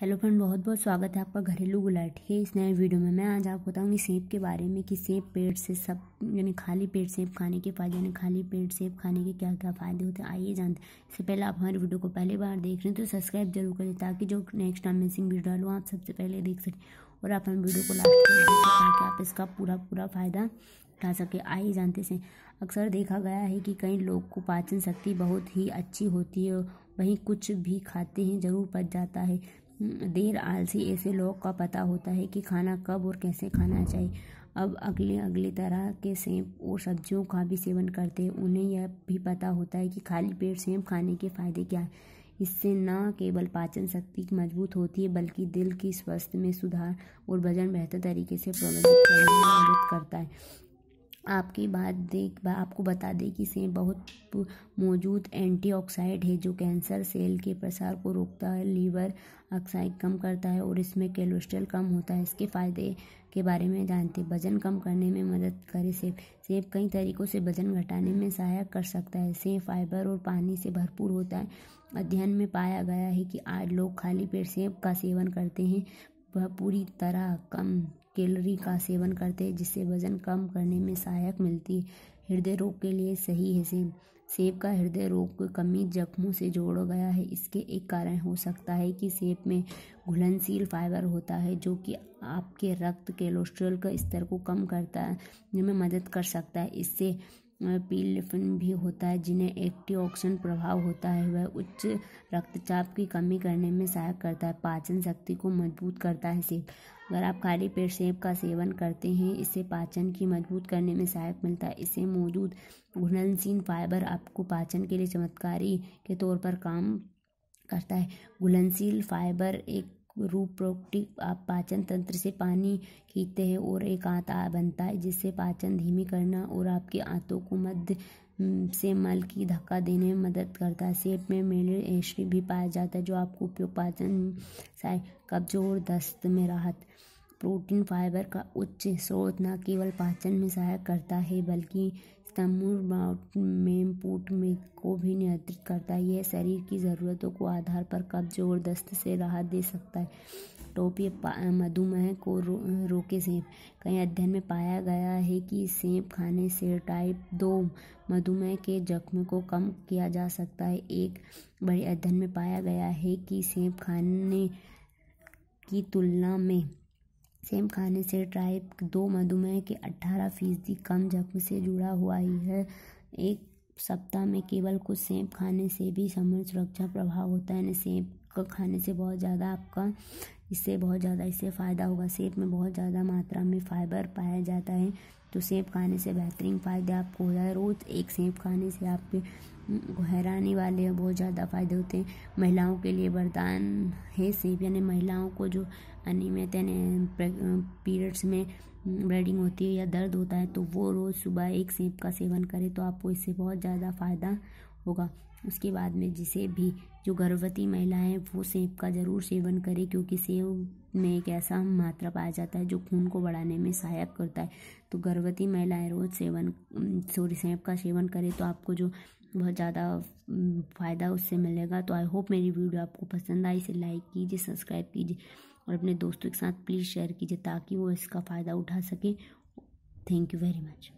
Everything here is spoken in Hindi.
हेलो फ्रेंड बहुत बहुत स्वागत है आपका घरेलू गुलाट के इस नए वीडियो में मैं आज आपको बताऊंगी सेब के बारे में कि सेब पेड़ से सब यानी खाली पेड़ सेब खाने के फायदे यानी खाली पेड़ सेब खाने के क्या क्या फ़ायदे होते हैं आइए जानते हैं इससे पहले आप हमारे वीडियो को पहली बार देख रहे हैं तो सब्सक्राइब जरूर करें ताकि जो नेक्स्ट टाइम वीडियो डालू आप सबसे पहले देख सकें और आप हम वीडियो को लाइक करें ताकि आप इसका पूरा पूरा फ़ायदा ला सके आई जानते हैं अक्सर देखा गया है कि कई लोग को पाचन शक्ति बहुत ही अच्छी होती है वहीं कुछ भी खाते हैं जरूर पच जाता है हम्म, देर आलसी ऐसे लोग का पता होता है कि खाना कब और कैसे खाना चाहिए अब अगले अगले तरह के सेब और सब्जियों का भी सेवन करते हैं उन्हें यह भी पता होता है कि खाली पेट सेब खाने के फायदे क्या हैं इससे न केवल पाचन शक्ति मजबूत होती है बल्कि दिल की स्वास्थ्य में सुधार और वजन बेहतर तरीके से प्रबंधित करने में मदद करता है आपकी बात देख आपको बता दें कि सेब बहुत मौजूद एंटीऑक्साइड है जो कैंसर सेल के प्रसार को रोकता है लीवर ऑक्साइड कम करता है और इसमें कोलेस्ट्रॉल कम होता है इसके फायदे के बारे में जानते वजन कम करने में मदद करे सेब सेब कई तरीक़ों से वजन घटाने में सहायक कर सकता है सेब फाइबर और पानी से भरपूर होता है अध्ययन में पाया गया है कि आज लोग खाली पेट सेब का सेवन करते हैं वह पूरी तरह कम कैलोरी का सेवन करते हैं जिससे वजन कम करने में सहायक मिलती हृदय रोग के लिए सही है सेब सेब का हृदय रोग की कमी जख्मों से जोड़ गया है इसके एक कारण हो सकता है कि सेब में घुलनशील फाइबर होता है जो कि आपके रक्त कोलेस्ट्रॉल का स्तर को कम करता है में मदद कर सकता है इससे पीलेपन भी होता है जिन्हें एंटीऑक्सीडेंट प्रभाव होता है वह उच्च रक्तचाप की कमी करने में सहायक करता है पाचन शक्ति को मजबूत करता है सेब अगर आप खाली पेट सेब का सेवन करते हैं इससे पाचन की मजबूत करने में सहायक मिलता है इससे मौजूद घुलनशील फाइबर आपको पाचन के लिए चमत्कारी के तौर पर काम करता है घुलनशील फाइबर एक रूप आप पाचन तंत्र से पानी खींचते हैं और एक आंत बनता है जिससे पाचन धीमी करना और आपके आंतों को मध्य हम्म, से मल की धक्का देने में मदद करता है सेब में मेले एस्ट्री भी पाया जाता है जो आपको उपयोग पाचन साय कब्जों और दस्त में राहत प्रोटीन फाइबर का उच्च स्रोत न केवल पाचन में सहायक करता है बल्कि पोट में को भी नियंत्रित करता है यह शरीर की ज़रूरतों को आधार पर कब्ज और दस्त से राहत दे सकता है टोपी मधुमेह को रो, रोके सेब कई अध्ययन में पाया गया है कि सेब खाने से टाइप दो मधुमेह के जख्म को कम किया जा सकता है एक बड़े अध्ययन में पाया गया है कि सेब खाने की तुलना में सेम खाने से ट्राइप दो मधुमेह के अट्ठारह फीसदी कम जख्म से जुड़ा हुआ ही है एक सप्ताह में केवल कुछ सेब खाने से भी समर सुरक्षा प्रभाव होता है सेब का खाने से बहुत ज़्यादा आपका इससे बहुत ज़्यादा इससे फ़ायदा होगा सेब में बहुत ज़्यादा मात्रा में फाइबर पाया जाता है तो सेब खाने से बेहतरीन फ़ायदे आपको हो जाए रोज़ एक सेब खाने से आपके हैरानी वाले बहुत ज़्यादा फ़ायदे होते हैं महिलाओं के लिए वरदान है सेब यानी महिलाओं को जो अनियमित यानी पीरियड्स में ब्लीडिंग होती है या दर्द होता है तो वो रोज़ सुबह एक सेब का सेवन करें तो आपको इससे बहुत ज़्यादा फ़ायदा होगा उसके बाद में जिसे भी जो गर्भवती महिलाएं वो सेब का ज़रूर सेवन करें क्योंकि सेब में एक ऐसा मात्रा पाया जाता है जो खून को बढ़ाने में सहायक करता है तो गर्भवती महिलाएं रोज़ सेवन सोरी सेब का सेवन करें तो आपको जो बहुत ज़्यादा फ़ायदा उससे मिलेगा तो आई होप मेरी वीडियो आपको पसंद आई इसे लाइक कीजिए सब्सक्राइब कीजिए और अपने दोस्तों के साथ प्लीज़ शेयर कीजिए ताकि वो इसका फ़ायदा उठा सकें थैंक यू वेरी मच